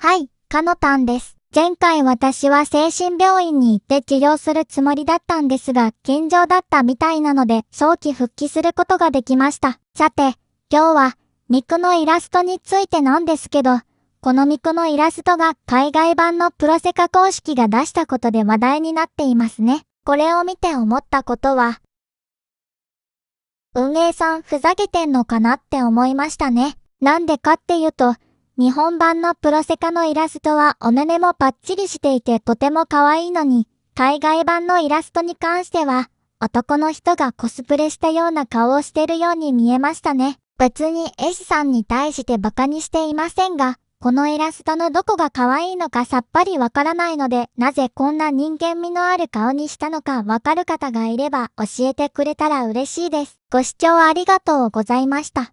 はい、かのたんです。前回私は精神病院に行って治療するつもりだったんですが、健常だったみたいなので、早期復帰することができました。さて、今日は、肉のイラストについてなんですけど、この肉のイラストが海外版のプロセカ公式が出したことで話題になっていますね。これを見て思ったことは、運営さんふざけてんのかなって思いましたね。なんでかっていうと、日本版のプロセカのイラストはお胸もパッチリしていてとても可愛いのに、海外版のイラストに関しては、男の人がコスプレしたような顔をしてるように見えましたね。別に S さんに対して馬鹿にしていませんが、このイラストのどこが可愛いのかさっぱりわからないので、なぜこんな人間味のある顔にしたのかわかる方がいれば教えてくれたら嬉しいです。ご視聴ありがとうございました。